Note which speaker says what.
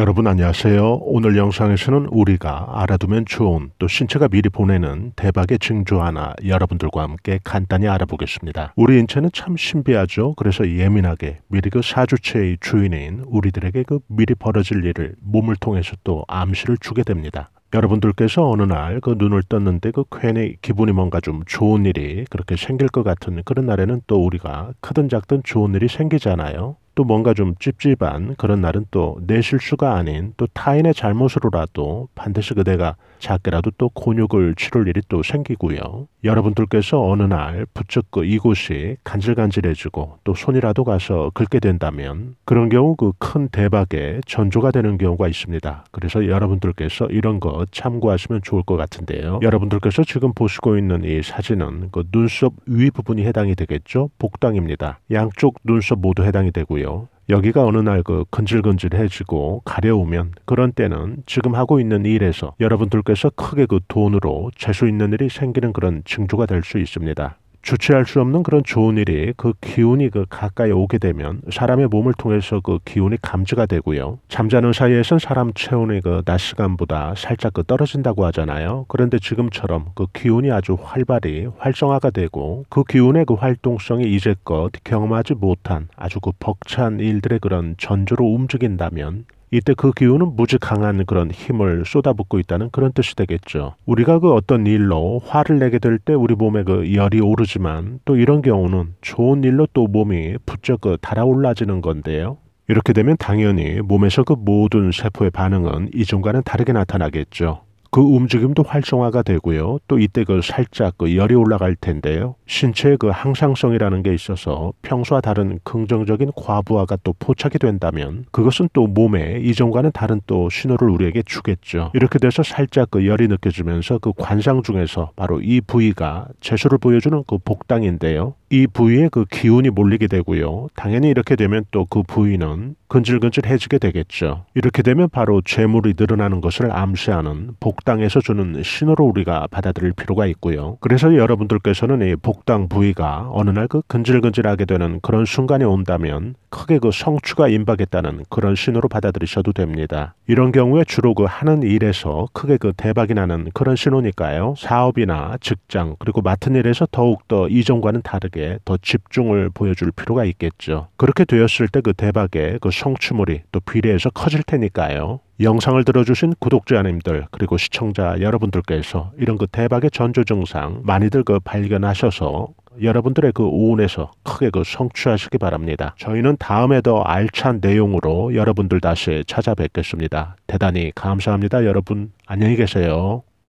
Speaker 1: 여러분 안녕하세요. 오늘 영상에서는 우리가 알아두면 좋은 또 신체가 미리 보내는 대박의 증조 하나 여러분들과 함께 간단히 알아보겠습니다. 우리 인체는 참 신비하죠. 그래서 예민하게 미리 그 사주체의 주인인 우리들에게 그 미리 벌어질 일을 몸을 통해서 또 암시를 주게 됩니다. 여러분들께서 어느 날 그 눈을 떴는데 그 괜히 기분이 뭔가 좀 좋은 일이 그렇게 생길 것 같은 그런 날에는 또 우리가 크든 작든 좋은 일이 생기잖아요. 또 뭔가 좀 찝찝한 그런 날은 또 내 실수가 아닌 또 타인의 잘못으로라도 반드시 그대가 작게라도 또 곤욕을 치를 일이 또 생기고요. 여러분들께서 어느 날 부쩍 그 이곳이 간질간질해지고 또 손이라도 가서 긁게 된다면 그런 경우 그 큰대박에 전조가 되는 경우가 있습니다. 그래서 여러분들께서 이런 거 참고하시면 좋을 것 같은데요. 여러분들께서 지금 보시고 있는 이 사진은 그 눈썹 위 부분이 해당이 되겠죠? 복당입니다. 양쪽 눈썹 모두 해당이 되고요. 있는데요. 여기가 어느 날 그 건질건질해지고 가려우면 그런 때는 지금 하고 있는 일에서 여러분들께서 크게 그 돈으로 재수 있는 일이 생기는 그런 징조가 될 수 있습니다. 주체할 수 없는 그런 좋은 일이 그 기운이 그 가까이 오게 되면 사람의 몸을 통해서 그 기운이 감지가 되고요. 잠자는 사이에선 사람 체온이 그 낮 시간보다 살짝 그 떨어진다고 하잖아요. 그런데 지금처럼 그 기운이 아주 활발히 활성화가 되고 그 기운의 그 활동성이 이제껏 경험하지 못한 아주 그 벅찬 일들의 그런 전조로 움직인다면 이때 그 기운은 무지 강한 그런 힘을 쏟아붓고 있다는 그런 뜻이 되겠죠. 우리가 그 어떤 일로 화를 내게 될 때 우리 몸에 그 열이 오르지만 또 이런 경우는 좋은 일로 또 몸이 부쩍 그 달아올라지는 건데요. 이렇게 되면 당연히 몸에서 그 모든 세포의 반응은 이전과는 다르게 나타나겠죠. 그 움직임도 활성화가 되고요. 또 이때 그 살짝 그 열이 올라갈 텐데요. 신체의 그 항상성이라는 게 있어서 평소와 다른 긍정적인 과부하가 또 포착이 된다면 그것은 또 몸에 이전과는 다른 또 신호를 우리에게 주겠죠. 이렇게 돼서 살짝 그 열이 느껴지면서 그 관상 중에서 바로 이 부위가 재수를 보여주는 그 복당인데요. 이 부위에 그 기운이 몰리게 되고요. 당연히 이렇게 되면 또 그 부위는 근질근질해지게 되겠죠. 이렇게 되면 바로 재물이 늘어나는 것을 암시하는 복당에서 주는 신호로 우리가 받아들일 필요가 있고요. 그래서 여러분들께서는 이 복당 부위가 어느 날 그 근질근질하게 되는 그런 순간이 온다면 크게 그 성추가 임박했다는 그런 신호로 받아들이셔도 됩니다. 이런 경우에 주로 그 하는 일에서 크게 그 대박이 나는 그런 신호니까요. 사업이나 직장 그리고 맡은 일에서 더욱더 이전과는 다르게 대박에 더 집중을 보여줄 필요가 있겠죠. 그렇게 되었을 때 그 대박의 그성추물이또 비례해서 커질 테니까요. 영상을 들어주신 구독자님들 그리고 시청자 여러분들께서 이런 그 대박의 전조 증상 많이들 그 발견하셔서 여러분들의 그 오운에서 크게 그 성취하시기 바랍니다. 저희는 다음에 더 알찬 내용으로 여러분들 다시 찾아뵙겠습니다. 대단히 감사합니다, 여러분. 안녕히 계세요.